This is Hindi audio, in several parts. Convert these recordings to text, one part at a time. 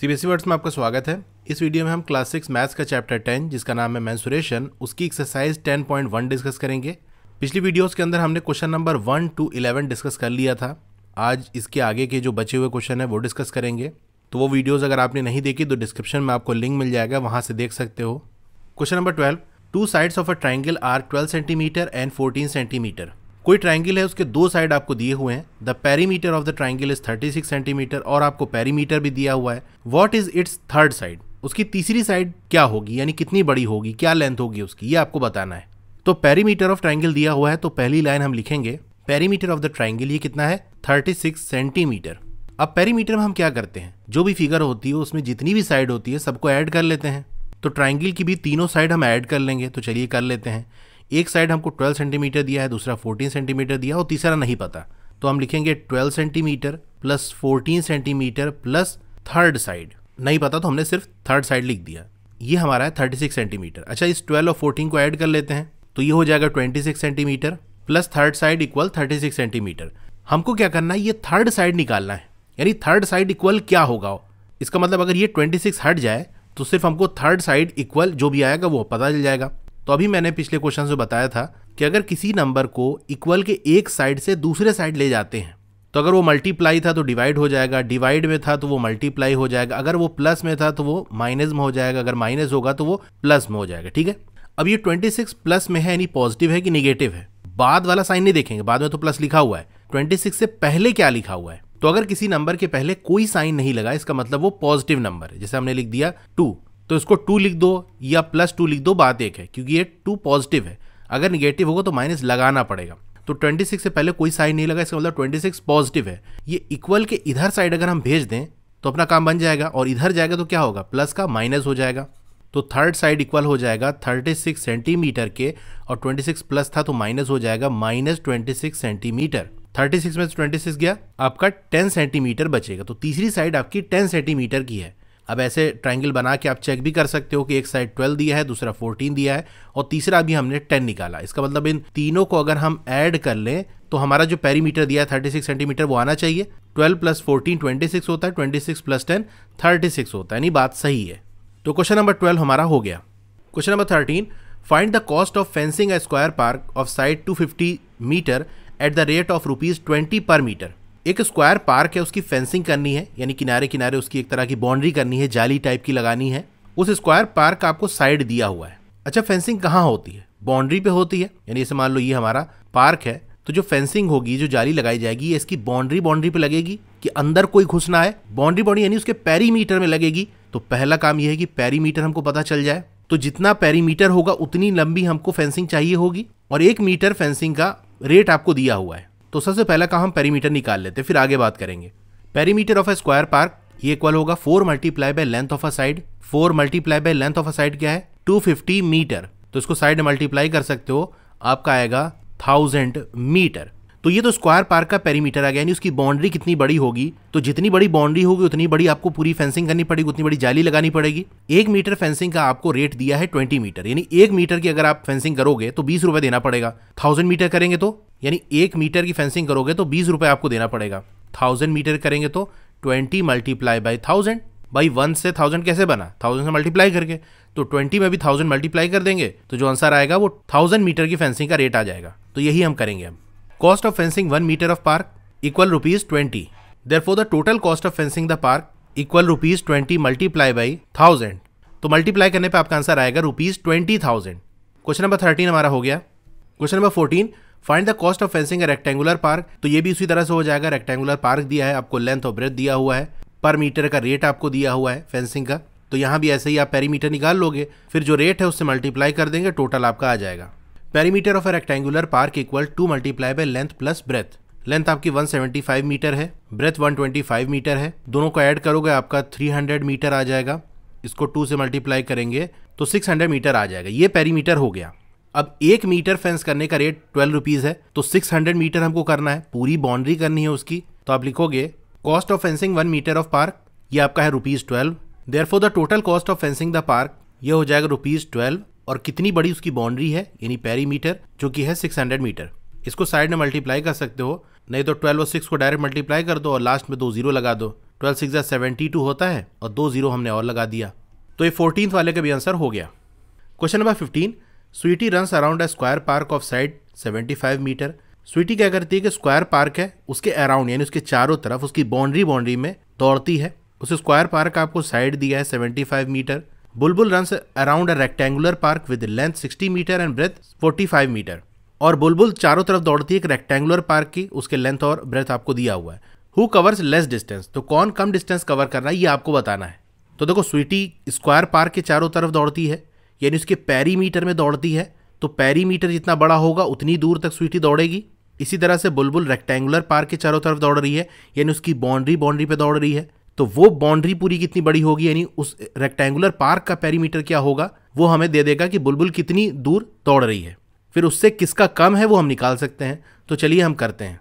सीबीएसई वर्ड्स e में आपका स्वागत है इस वीडियो में हम क्लास सिक्स मैथ्स का चैप्टर टेन जिसका नाम है मैंसुरेशन उसकी exercise ten point one discuss करेंगे पिछली वीडियोस के अंदर हमने question number one two eleven discuss कर लिया था आज इसके आगे के जो बचे हुए क्वेश्चन है वो डिस्कस करेंगे तो वो वीडियोज़ अगर आपने नहीं देखी तो डिस्क्रिप्शन में आपको लिंक मिल जाएगा वहाँ से देख सकते हो question number twelve two sides of a triangle are twelve centimetre and fourteen centimetre कोई ट्राइंगल है उसके दो साइड आपको दिए हुए हैं the perimeter of the triangle is six centimetre और आपको पेरीमीटर भी दिया हुआ है what is its third side उसकी तीसरी साइड क्या होगी यानी कितनी बड़ी होगी क्या लेंथ होगी उसकी ये आपको बताना है तो पेरीमीटर ऑफ ट्राइंगल दिया हुआ है तो पहली लाइन हम लिखेंगे पेरीमीटर ऑफ द ट्राइंगल ये कितना है थर्टी सिक्स सेंटीमीटर अब पेरीमीटर में हम क्या करते हैं जो भी फिगर होती है उसमें जितनी भी साइड होती है सबको ऐड कर लेते हैं तो ट्राइंगल की भी तीनों साइड हम ऐड कर लेंगे तो चलिए कर लेते हैं एक साइड हमको 12 सेंटीमीटर दिया है दूसरा 14 सेंटीमीटर दिया और तीसरा नहीं पता तो हम लिखेंगे 12 centimetre plus 14 centimetre plus third side नहीं पता तो हमने सिर्फ थर्ड साइड लिख दिया ये हमारा है 36 सेंटीमीटर अच्छा इस 12 और 14 को ऐड कर लेते हैं तो ये हो जाएगा 26 centimetre plus third side equal 36 centimetre हमको क्या करना है ये थर्ड साइड निकालना है यानी थर्ड साइड इक्वल क्या होगा इसका मतलब अगर ये 26 हट जाए तो सिर्फ हमको थर्ड साइड इक्वल जो भी आएगा वो पता चल जाएगा तो अभी मैंने पिछले क्वेश्चन से बताया था कि अगर किसी नंबर को इक्वल के एक साइड से दूसरे साइड ले जाते हैं तो अगर वो मल्टीप्लाई था तो डिवाइड हो जाएगा डिवाइड में था तो वो मल्टीप्लाई हो जाएगा अगर वो प्लस में था तो वो माइनस में हो जाएगा अगर माइनस होगा तो वो प्लस में हो जाएगा ठीक है अब ये 26 प्लस में है यानी पॉजिटिव है कि निगेटिव है बाद वाला साइन नहीं देखेंगे बाद में तो प्लस लिखा हुआ है 26 से पहले क्या लिखा हुआ है तो अगर किसी नंबर के पहले कोई साइन नहीं लगा इसका मतलब वो पॉजिटिव नंबर है जैसे हमने लिख दिया टू तो इसको टू लिख दो या प्लस टू लिख दो बात एक है क्योंकि ये टू पॉजिटिव है अगर निगेटिव होगा तो माइनस लगाना पड़ेगा तो 26 से पहले कोई साइन नहीं लगा इसका मतलब 26 पॉजिटिव है ये इक्वल के इधर साइड अगर हम भेज दें तो अपना काम बन जाएगा और इधर जाएगा तो क्या होगा प्लस का माइनस हो जाएगा तो थर्ड साइड इक्वल हो जाएगा 36 सेंटीमीटर के और 26 प्लस था तो माइनस हो जाएगा माइनस ट्वेंटी सेंटीमीटर 36 में से 26 गया आपका 10 सेंटीमीटर बचेगा तो तीसरी साइड आपकी 10 सेंटीमीटर की है अब ऐसे ट्रायंगल बना के आप चेक भी कर सकते हो कि एक साइड 12 दिया है दूसरा 14 दिया है और तीसरा भी हमने 10 निकाला इसका मतलब इन तीनों को अगर हम ऐड कर लें तो हमारा जो पेरीमीटर दिया है 36 सेंटीमीटर वो आना चाहिए 12 प्लस फोर्टीन ट्वेंटी होता है twenty six plus ten thirty होता है यानी बात सही है तो क्वेश्चन नंबर ट्वेल्व हमारा हो गया question number thirteen find the cost of fencing a square park of side fifty metre at the rate of rupees twenty per metre एक स्क्वायर पार्क है उसकी फेंसिंग करनी है यानी किनारे किनारे उसकी एक तरह की बाउंड्री करनी है जाली टाइप की लगानी है उस स्क्वायर पार्क आपको साइड दिया हुआ है अच्छा फेंसिंग कहाँ होती है बाउंड्री पे होती है यानी जैसे मान लो ये हमारा पार्क है तो जो फेंसिंग होगी जो जाली लगाई जाएगी ये इसकी बाउंड्री बाउंड्री पे लगेगी कि अंदर कोई घुस ना आए बाउंड्री बाउंड्री यानी उसके पैरीमीटर में लगेगी तो पहला काम यह है कि पैरीमीटर हमको पता चल जाए तो जितना पैरीमीटर होगा उतनी लंबी हमको फेंसिंग चाहिए होगी और एक मीटर फेंसिंग का रेट आपको दिया हुआ है तो सबसे पहला काम हम पेरीमीटर निकाल लेते फिर आगे बात करेंगे perimeter of a square park ये इक्वल होगा four multiply by length of a side four multiply by length of a side क्या है टू फिफ्टी मीटर तो इसको साइड मल्टीप्लाई कर सकते हो आपका आएगा थाउजेंड मीटर तो ये तो स्क्वायर पार्क का पेरीमीटर आ गया यानी उसकी बाउंड्री कितनी बड़ी होगी तो जितनी बड़ी बाउंड्री होगी उतनी बड़ी आपको पूरी फेंसिंग करनी पड़ेगी उतनी बड़ी जाली लगानी पड़ेगी एक मीटर फेंसिंग का आपको रेट दिया है ट्वेंटी मीटर यानी एक मीटर की अगर आप फेंसिंग करोगे तो बीस रुपए देना पड़ेगा थाउजेंड मीटर करेंगे तो यानी एक मीटर की फेंसिंग करोगे तो बीस रुपये आपको देना पड़ेगा थाउजेंड मीटर करेंगे तो twenty multiply by thousand by one से थाउजेंड कैसे बना थाउजेंड से मल्टीप्लाई करके तो ट्वेंटी में भी थाउजेंड मल्टीप्लाई कर देंगे तो जो आंसर आएगा वो थाउजेंड मीटर की फेंसिंग का रेट आ जाएगा तो यही हम करेंगे अब cost of fencing one metre of park equal rupees twenty therefore the total cost of fencing the park equal rupees twenty multiply by thousand तो मल्टीप्लाई करने पर आपका आंसर आएगा rupees twenty thousand question number thirteen हमारा हो गया question number fourteen find the cost of fencing a rectangular park तो ये भी उसी तरह से हो जाएगा रेक्टेंगुलर पार्क दिया है आपको लेंथ और ब्रेथ दिया हुआ है पर मीटर का रेट आपको दिया हुआ है फेंसिंग का तो यहाँ भी ऐसे ही आप पेरीमीटर निकाल लोगे फिर जो रेट है उससे मल्टीप्लाई कर देंगे टोटल आपका आ जाएगा perimeter of a rectangular park equal two multiply by length plus breadth length आपकी 175 मीटर है ब्रेथ 125 मीटर है दोनों को ऐड करोगे आपका 300 मीटर आ जाएगा इसको टू से मल्टीप्लाई करेंगे तो 600 मीटर आ जाएगा ये पेरीमीटर हो गया अब एक मीटर फेंस करने का रेट ट्वेल्व रुपीज़ है तो सिक्स हंड्रेड मीटर हमको करना है पूरी बाउंड्री करनी है उसकी तो आप लिखोगे cost of fencing one metre of park ये आपका है rupees twelve therefore the total cost of fencing the park ये हो जाएगा रुपीज़ ट्वेल्व और कितनी बड़ी उसकी बाउंड्री है यानी पेरी जो कि है सिक्स हंड्रेड मीटर इसको साइड में मल्टीप्लाई कर सकते हो नहीं तो ट्वेल्व और सिक्स को डायरेक्ट मल्टीप्लाई कर दो और लास्ट में दो जीरो लगा दो ट्वेल्व सिक्स सेवेंटी टू होता है और दो जीरो हमने और लगा दिया तो ये फोर्टीन वाले का भी आंसर हो गया question number fifteen Sweety runs around a square park of side 75 metre Sweety क्या करती है कि स्क्वायर पार्क है उसके अराउंड यानी उसके चारों तरफ उसकी बाउंड्री बाउंड्री में दौड़ती है उस स्क्वायर पार्क आपको साइड दिया है 75 metre Bulbul runs around a rectangular park with length 60 metre and breadth 45 metre और बुलबुल चारों तरफ दौड़ती है एक रेक्टेंगुलर पार्क की उसके लेंथ और ब्रेथ आपको दिया हुआ है हु कवर्स लेस डिस्टेंस तो कौन कम डिस्टेंस कवर कर रहा है ये आपको बताना है तो देखो स्वीटी स्क्वायर पार्क के चारों तरफ दौड़ती है यानी उसके पैरीमीटर में दौड़ती है तो पैरीमीटर जितना बड़ा होगा उतनी दूर तक स्वीटी दौड़ेगी इसी तरह से बुलबुल रेक्टेंगुलर पार्क के चारों तरफ दौड़ रही है यानी उसकी बाउंड्री बाउंड्री पे दौड़ रही है तो वो बाउंड्री पूरी कितनी बड़ी होगी यानी उस रेक्टेंगुलर पार्क का पैरीमीटर क्या होगा वो हमें दे देगा कि बुलबुल कितनी दूर दौड़ रही है फिर उससे किसका कम है वो हम निकाल सकते हैं तो चलिए हम करते हैं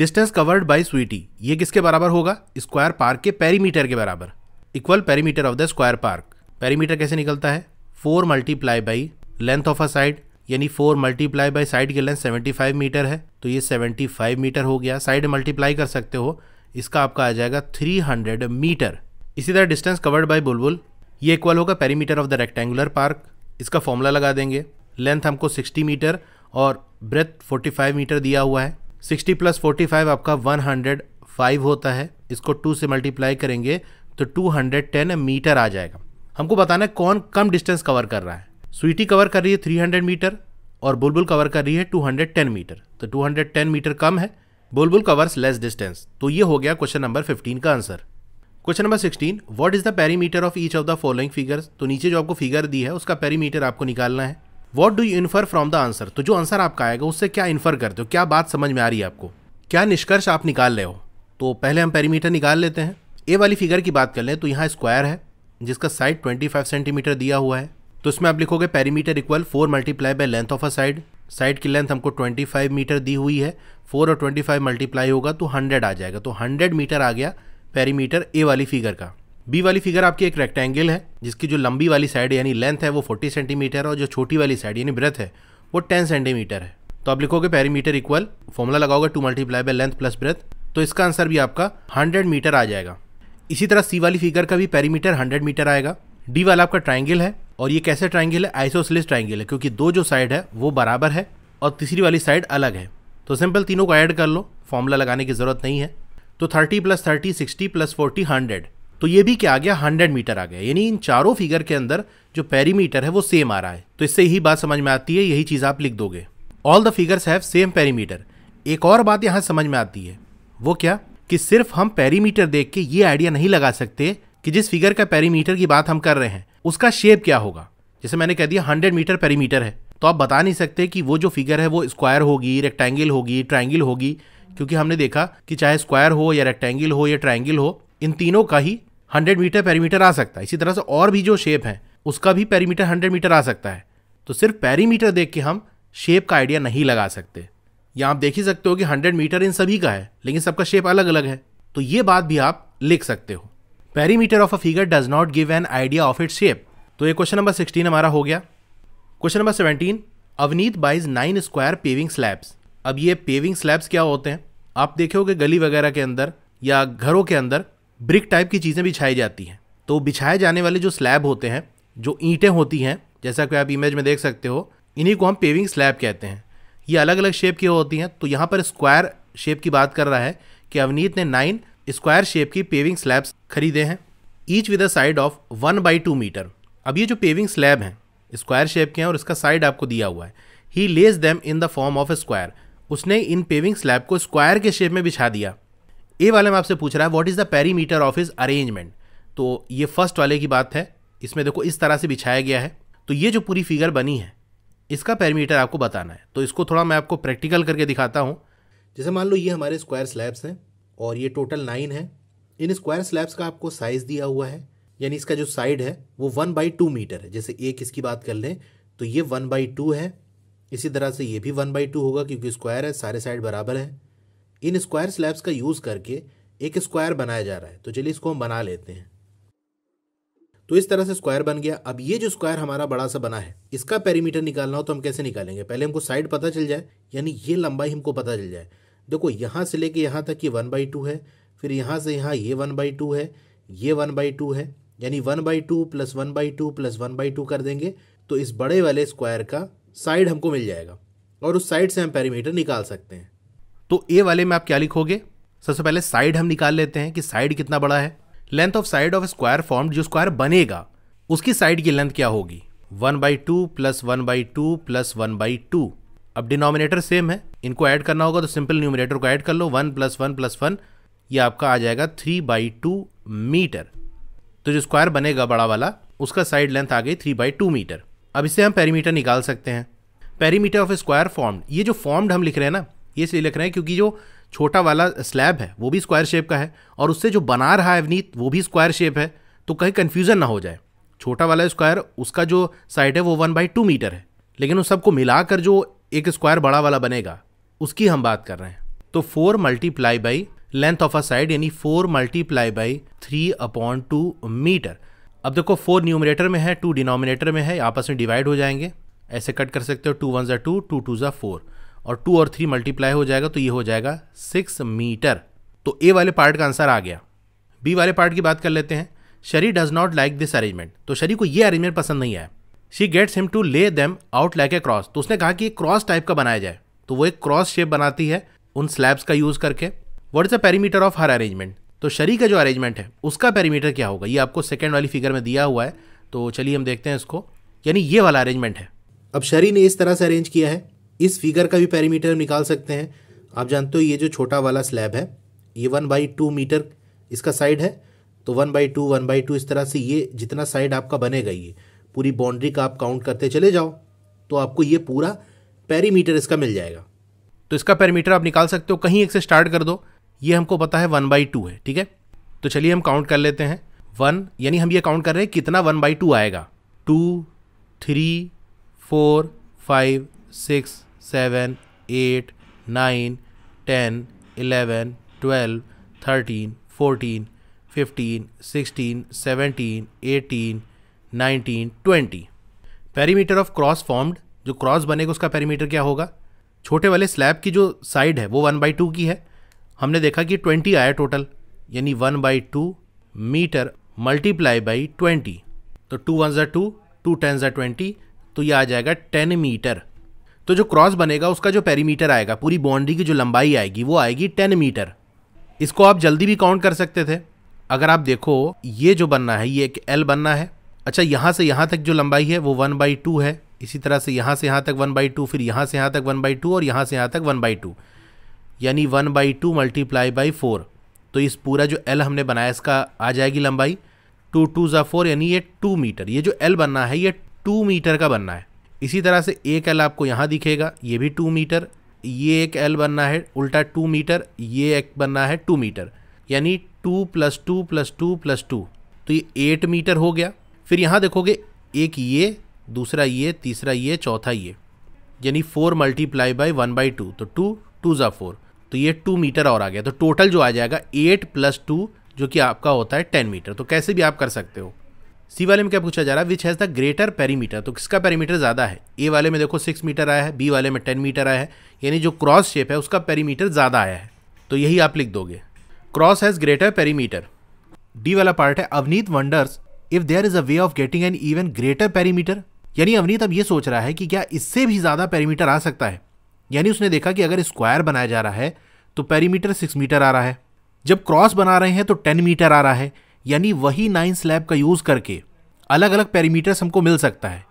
डिस्टेंस कवर्ड बाई स्वीटी ये किसके बराबर होगा स्क्वायर पार्क के पैरीमीटर के बराबर equal perimeter of the square park perimeter कैसे निकलता है four multiply by length of a side यानी फोर मल्टीप्लाई बाई साइड की लेंथ सेवेंटी फाइव मीटर है तो ये सेवेंटी फाइव मीटर हो गया साइड मल्टीप्लाई कर सकते हो इसका आपका आ जाएगा थ्री हंड्रेड मीटर इसी तरह डिस्टेंस कवर्ड बाई बुलबुल ये इक्वल होगा perimeter of the rectangular park इसका फॉर्मूला लगा देंगे लेंथ हमको सिक्सटी मीटर और ब्रेथ फोर्टी फाइव मीटर दिया हुआ है सिक्सटी प्लस फोर्टी फाइव आपका वन हंड्रेड फाइव होता है इसको टू से मल्टीप्लाई करेंगे तो टू हंड्रेड टेन मीटर आ जाएगा हमको बताना है कौन कम डिस्टेंस कवर कर रहा है स्वीटी कवर कर रही है 300 मीटर और बुलबुल कवर कर रही है 210 मीटर तो 210 मीटर कम है बुलबुल कवर्स लेस डिस्टेंस तो ये हो गया क्वेश्चन नंबर 15 का answer question number 16 what is the perimeter of each of the following figures तो नीचे जो आपको फिगर दी है उसका पेरीमीटर आपको निकालना है what do you infer from the answer तो जो आंसर आपका आएगा उससे क्या इन्फर करते हो क्या बात समझ में आ रही है आपको क्या निष्कर्ष आप निकाल रहे हो तो पहले हम पेरीमीटर निकाल लेते हैं ए वाली फिगर की बात कर लें तो यहाँ स्क्वायर है जिसका साइड 25 सेंटीमीटर दिया हुआ है तो इसमें आप लिखोगे perimeter equal four multiply by length of a side side की लेंथ हमको 25 मीटर दी हुई है फोर और 25 मल्टीप्लाई होगा तो 100 आ जाएगा तो 100 मीटर आ गया पेरीमीटर ए वाली फिगर का बी वाली फिगर आपकी एक रेक्टेंगल है जिसकी जो लंबी वाली साइड यानी लेंथ है वो फोर्टी सेंटीमीटर और जो छोटी वाली साइड यानी ब्रेथ है वो टेन सेंटीमीटर है तो आप लिखोगे पेरीमीटर इक्वल फॉर्मूला लगाओगे two multiply by length plus breadth तो इसका आंसर भी आपका 100 मीटर आ जाएगा इसी तरह सी वाली फिगर का भी पेरीमीटर हंड्रेड मीटर आएगा डी वाला आपका ट्राइंगल है और ये कैसे ट्राइंगल है आइसोसलिस ट्राइंगल है क्योंकि दो जो साइड है वो बराबर है और तीसरी वाली साइड अलग है तो सिंपल तीनों को ऐड कर लो फॉर्मूला लगाने की ज़रूरत नहीं है तो thirty plus thirty sixty plus forty hundred तो ये भी क्या आ गया हंड्रेड मीटर आ गया यानी इन चारों फिगर के अंदर जो पेरीमीटर है वो सेम आ रहा है तो इससे यही बात समझ में आती है यही चीज़ आप लिख दोगे all the figures have same perimeter एक और बात यहाँ समझ में आती है वो क्या कि सिर्फ हम पेरीमीटर देख के ये आइडिया नहीं लगा सकते कि जिस फिगर का पेरीमीटर की बात हम कर रहे हैं उसका शेप क्या होगा जैसे मैंने कह दिया हंड्रेड मीटर पेरीमीटर है तो आप बता नहीं सकते कि वो जो फिगर है वो स्क्वायर होगी रेक्टेंगल होगी ट्राइंगल होगी क्योंकि हमने देखा कि चाहे स्क्वायर हो या रेक्टेंगल हो या ट्राइंगल हो इन तीनों का ही हंड्रेड मीटर पेरीमीटर आ सकता है इसी तरह से और भी जो शेप है उसका भी पेरीमीटर हंड्रेड मीटर आ सकता है तो सिर्फ पेरीमीटर देख के हम शेप का आइडिया नहीं लगा सकते या आप देख ही सकते हो कि हंड्रेड मीटर इन सभी का है लेकिन सबका शेप अलग अलग है तो ये बात भी आप लिख सकते हो perimeter of a figure does not give an idea of its shape तो ये क्वेश्चन नंबर सिक्सटीन हमारा हो गया question number seventeen Avneet buys nine square paving slabs अब ये पेविंग स्लैब्स क्या होते हैं आप देखे हो गली वगैरह के अंदर या घरों के अंदर ब्रिक टाइप की चीज़ें बिछाई जाती हैं तो बिछाए जाने वाले जो स्लैब होते हैं जो ईंटें होती हैं जैसा कि आप इमेज में देख सकते हो इन्हीं को हम पेविंग स्लैब कहते हैं ये अलग अलग शेप की होती हैं तो यहाँ पर स्क्वायर शेप की बात कर रहा है कि अवनीत ने नाइन स्क्वायर शेप की पेविंग स्लैब्स खरीदे हैं each with a side of one by two metre अब ये जो पेविंग स्लैब हैं स्क्वायर शेप के हैं और इसका साइड आपको दिया हुआ है he lays them in the form of square उसने इन पेविंग स्लैब को स्क्वायर के शेप में बिछा दिया ए वाले में आपसे पूछ रहा है what is the perimeter of his arrangement तो ये फर्स्ट वाले की बात है इसमें देखो इस तरह से बिछाया गया है तो ये जो पूरी फिगर बनी है इसका पैरामीटर आपको बताना है तो इसको थोड़ा मैं आपको प्रैक्टिकल करके दिखाता हूँ जैसे मान लो ये हमारे स्क्वायर स्लैब्स हैं और ये टोटल नाइन है इन स्क्वायर स्लैब्स का आपको साइज़ दिया हुआ है यानी इसका जो साइड है वो वन बाई टू मीटर है जैसे एक इसकी बात कर लें तो ये वन बाई टू है इसी तरह से ये भी वन बाई टू होगा क्योंकि स्क्वायर है सारे साइड बराबर हैं इन स्क्वायर स्लैब्स का यूज़ करके एक स्क्वायर बनाया जा रहा है तो चलिए इसको हम बना लेते हैं तो इस तरह से स्क्वायर बन गया अब ये जो स्क्वायर हमारा बड़ा सा बना है इसका पेरीमीटर निकालना हो तो हम कैसे निकालेंगे पहले हमको साइड पता चल जाए यानी ये लंबाई हमको पता चल जाए देखो यहाँ से लेके यहाँ तक ये वन बाई टू है फिर यहाँ से यहाँ ये वन बाई टू है ये वन बाई टू है यानी one by two plus one by two plus one by two कर देंगे तो इस बड़े वाले स्क्वायर का साइड हमको मिल जाएगा और उस साइड से हम पेरीमीटर निकाल सकते हैं तो ए वाले में आप क्या लिखोगे सबसे पहले साइड हम निकाल लेते हैं कि साइड कितना बड़ा है length of side of square form जो स्क्वायर बनेगा उसकी साइड की लेंथ क्या होगी one by two plus one by two plus one by two अब डिनोमिनेटर सेम है इनको ऐड करना होगा तो सिंपल न्यूमिनेटर को ऐड कर लो one plus one plus one ये आपका आ जाएगा थ्री बाई टू मीटर तो जो स्क्वायर बनेगा बड़ा वाला उसका साइड लेंथ आ गई थ्री बाई टू मीटर अब इसे हम पेरीमीटर निकाल सकते हैं पेरीमीटर ऑफ स्क्वायर फॉर्म्ड ये जो फॉर्म्ड हम लिख रहे हैं ना ये इसलिए लिख रहे हैं क्योंकि जो छोटा वाला स्लैब है वो भी स्क्वायर शेप का है और उससे जो बना रहा है अवनीत वो भी स्क्वायर शेप है तो कहीं कन्फ्यूज़न ना हो जाए छोटा वाला स्क्वायर उसका जो साइड है वो वन बाई टू मीटर है लेकिन उस सबको मिलाकर जो एक स्क्वायर बड़ा वाला बनेगा उसकी हम बात कर रहे हैं तो four multiply by length of a side यानी four multiply by three upon two metre अब देखो फोर न्यूमिनेटर में है टू डिनोमिनेटर में है आपस में डिवाइड हो जाएंगे ऐसे कट कर सकते हो टू वन ज़ा टू टू टू ज़ा फोर और टू और थ्री मल्टीप्लाई हो जाएगा तो ये हो जाएगा सिक्स मीटर तो ए वाले पार्ट का आंसर आ गया बी वाले पार्ट की बात कर लेते हैं Shari does not like this arrangement तो शरी को ये अरेंजमेंट पसंद नहीं आया she gets him to lay them out like a cross तो उसने कहा कि एक क्रॉस टाइप का बनाया जाए तो वो एक क्रॉस शेप बनाती है उन स्लैब्स का यूज़ करके what is a perimeter of her arrangement तो शरी का जो अरेंजमेंट है उसका पेरीमीटर क्या होगा ये आपको सेकेंड वाली फिगर में दिया हुआ है तो चलिए हम देखते हैं इसको यानी ये वाला अरेंजमेंट है अब शरी ने इस तरह से अरेंज किया है इस फिगर का भी पैरीमीटर हम निकाल सकते हैं आप जानते हो ये जो छोटा वाला स्लैब है ये वन बाई टू मीटर इसका साइड है तो one by two one by two इस तरह से ये जितना साइड आपका बनेगा ये पूरी बाउंड्री का आप काउंट करते चले जाओ तो आपको ये पूरा पैरीमीटर इसका मिल जाएगा तो इसका पैरीमीटर आप निकाल सकते हो कहीं एक से स्टार्ट कर दो ये हमको पता है वन बाई टू है ठीक है तो चलिए हम काउंट कर लेते हैं वन यानी हम ये काउंट कर रहे हैं कितना वन बाई टू आएगा two three four five six seven eight nine ten eleven twelve thirteen fourteen fifteen sixteen seventeen eighteen nineteen twenty perimeter of cross formed जो क्रॉस बनेगा उसका पेरीमीटर क्या होगा छोटे वाले स्लैब की जो साइड है वो वन बाई टू की है हमने देखा कि ट्वेंटी आया टोटल यानी one by two metre multiply by twenty तो टू वन ज़ा टू टू टेन ज़ा ट्वेंटी तो ये आ जाएगा टेन मीटर तो जो क्रॉस बनेगा उसका जो पेरीमीटर आएगा पूरी बाउंड्री की जो लंबाई आएगी वो आएगी टेन मीटर इसको आप जल्दी भी काउंट कर सकते थे अगर आप देखो ये जो बनना है ये एक एल बनना है अच्छा यहाँ से यहाँ तक जो लंबाई है वो वन बाई टू है इसी तरह से यहाँ से यहाँ तक वन बाई टू फिर यहाँ से यहाँ तक वन बाई टू और यहाँ से यहाँ तक वन बाई टू यानी one by two multiply by four तो इस पूरा जो एल हमने बनाया इसका आ जाएगी लंबाई टू टू ज़ा फोर यानी ये टू मीटर ये जो एल बनना है ये टू मीटर का बनना है इसी तरह से एक एल आपको यहाँ दिखेगा ये भी टू मीटर ये एक एल बनना है उल्टा टू मीटर ये एक बनना है टू मीटर यानी two plus two plus two plus two तो ये एट मीटर हो गया फिर यहाँ देखोगे एक ये दूसरा ये तीसरा ये चौथा ये यानी four multiply by one by two तो टू टू ज़ा फोर तो ये टू मीटर और आ गया तो टोटल जो आ जाएगा एट प्लस टू जो कि आपका होता है टेन मीटर तो कैसे भी आप कर सकते हो सी वाले में क्या पूछा जा रहा है which has the greater perimeter तो किसका पेरीमीटर ज़्यादा है ए वाले में देखो सिक्स मीटर आया है बी वाले में टेन मीटर आया है यानी जो क्रॉस शेप है उसका पेरीमीटर ज़्यादा आया है तो यही आप लिख दोगे cross has greater perimeter D वाला पार्ट है Avneet wonders if there is a way of getting an even greater perimeter यानी अवनीत अब ये सोच रहा है कि क्या इससे भी ज़्यादा पैरीमीटर आ सकता है यानी उसने देखा कि अगर स्क्वायर बनाया जा रहा है तो पेरीमीटर सिक्स मीटर आ रहा है जब क्रॉस बना रहे हैं तो टेन मीटर आ रहा है यानी वही नाइन स्लैब का यूज़ करके अलग अलग पैरीमीटर्स हमको मिल सकता है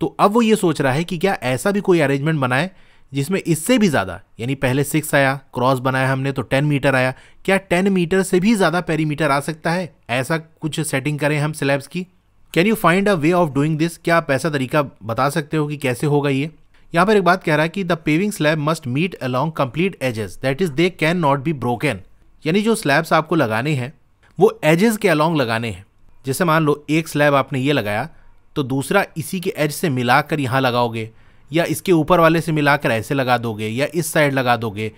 तो अब वो ये सोच रहा है कि क्या ऐसा भी कोई अरेंजमेंट बनाए जिसमें इससे भी ज़्यादा यानी पहले सिक्स आया क्रॉस बनाया हमने तो टेन मीटर आया क्या टेन मीटर से भी ज़्यादा पेरीमीटर आ सकता है ऐसा कुछ सेटिंग करें हम स्लैब्स की can you find a way of doing this क्या आप ऐसा तरीका बता सकते हो कि कैसे होगा ये यहाँ पर एक बात कह रहा है कि the paving slab must meet along complete edges that is they can not be broken यानी जो स्लैब्स आपको लगाने हैं वो एजेस के अलॉन्ग लगाने हैं जैसे मान लो एक स्लैब आपने ये लगाया तो दूसरा इसी के एज से मिलाकर यहाँ लगाओगे या इसके ऊपर वाले से मिलाकर ऐसे लगा दोगे या इस साइड लगा दोगे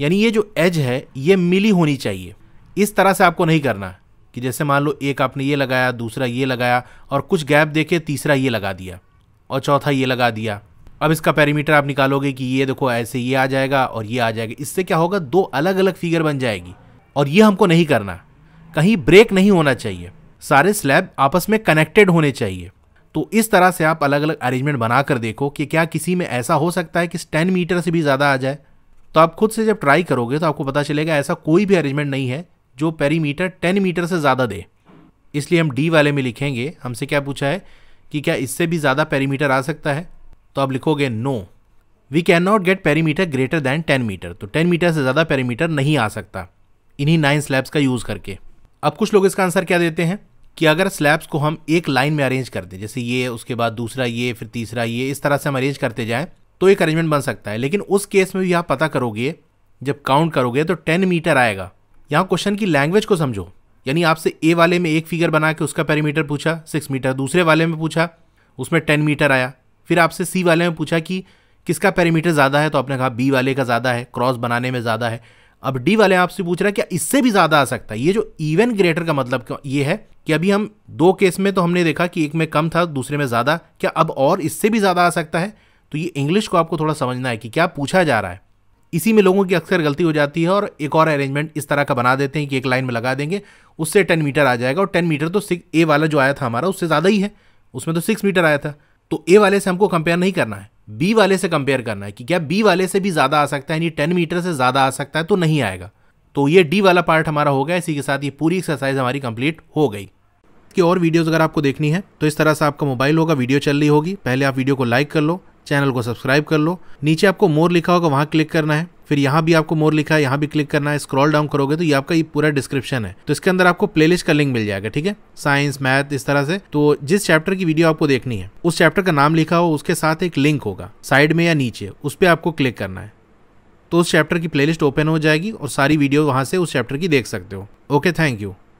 यानी ये जो एज है ये मिली होनी चाहिए इस तरह से आपको नहीं करना कि जैसे मान लो एक आपने ये लगाया दूसरा ये लगाया और कुछ गैप दे तीसरा ये लगा दिया और चौथा ये लगा दिया अब इसका पैरीमीटर आप निकालोगे कि ये देखो ऐसे ये आ जाएगा और ये आ जाएगा इससे क्या होगा दो अलग अलग फिगर बन जाएगी और ये हमको नहीं करना कहीं ब्रेक नहीं होना चाहिए सारे स्लैब आपस में कनेक्टेड होने चाहिए तो इस तरह से आप अलग अलग अरेंजमेंट बना कर देखो कि क्या किसी में ऐसा हो सकता है कि टेन मीटर से भी ज़्यादा आ जाए तो आप खुद से जब ट्राई करोगे तो आपको पता चलेगा ऐसा कोई भी अरेंजमेंट नहीं है जो पेरीमीटर टेन मीटर से ज़्यादा दे इसलिए हम डी वाले में लिखेंगे हमसे क्या पूछा है कि क्या इससे भी ज़्यादा पेरीमीटर आ सकता है तो आप लिखोगे no we can not get perimeter greater than ten metre तो टेन मीटर से ज़्यादा पेरीमीटर नहीं आ सकता इन्हीं नाइन स्लैब्स का यूज़ करके अब कुछ लोग इसका आंसर क्या देते हैं कि अगर स्लैब्स को हम एक लाइन में अरेंज कर दें जैसे ये उसके बाद दूसरा ये फिर तीसरा ये इस तरह से हम अरेंज करते जाएं तो एक अरेंजमेंट बन सकता है लेकिन उस केस में भी आप पता करोगे जब काउंट करोगे तो टेन मीटर आएगा यहाँ क्वेश्चन की लैंग्वेज को समझो यानी आपसे ए वाले में एक फिगर बना के उसका पैरीमीटर पूछा सिक्स मीटर दूसरे वाले में पूछा उसमें टेन मीटर आया फिर आपसे सी वाले में पूछा कि किसका पैरीमीटर ज़्यादा है तो आपने कहा बी वाले का ज़्यादा है क्रॉस बनाने में ज़्यादा है अब डी वाले आपसे पूछ रहा है क्या इससे भी ज़्यादा आ सकता है ये जो इवन ग्रेटर का मतलब ये है कि अभी हम दो केस में तो हमने देखा कि एक में कम था दूसरे में ज़्यादा क्या अब और इससे भी ज़्यादा आ सकता है तो ये इंग्लिश को आपको थोड़ा समझना है कि क्या पूछा जा रहा है इसी में लोगों की अक्सर गलती हो जाती है और एक और अरेंजमेंट इस तरह का बना देते हैं कि एक लाइन में लगा देंगे उससे टेन मीटर आ जाएगा और टेन मीटर तो सिक्स ए वाला जो आया था हमारा उससे ज़्यादा ही है उसमें तो सिक्स मीटर आया था तो ए वाले से हमको कंपेयर नहीं करना है बी वाले से कंपेयर करना है कि क्या बी वाले से भी ज़्यादा आ सकता है यानी टेन मीटर से ज़्यादा आ सकता है तो नहीं आएगा तो ये डी वाला पार्ट हमारा हो गया इसी के साथ ये पूरी एक्सरसाइज हमारी कंप्लीट हो गई की और वीडियोज अगर आपको देखनी है तो इस तरह से आपका मोबाइल होगा वीडियो चल रही होगी पहले आप वीडियो को लाइक कर लो चैनल को सब्सक्राइब कर लो नीचे आपको मोर लिखा होगा वहाँ क्लिक करना है फिर यहाँ भी आपको मोर लिखा है यहाँ भी क्लिक करना है स्क्रॉल डाउन करोगे तो ये आपका ये पूरा डिस्क्रिप्शन है तो इसके अंदर आपको प्लेलिस्ट का लिंक मिल जाएगा ठीक है साइंस मैथ इस तरह से तो जिस चैप्टर की वीडियो आपको देखनी है उस चैप्टर का नाम लिखा हो उसके साथ एक लिंक होगा साइड में या नीचे उस पर आपको क्लिक करना है तो उस चैप्टर की प्लेलिस्ट ओपन हो जाएगी और सारी वीडियो वहाँ से उस चैप्टर की देख सकते हो ओके थैंक यू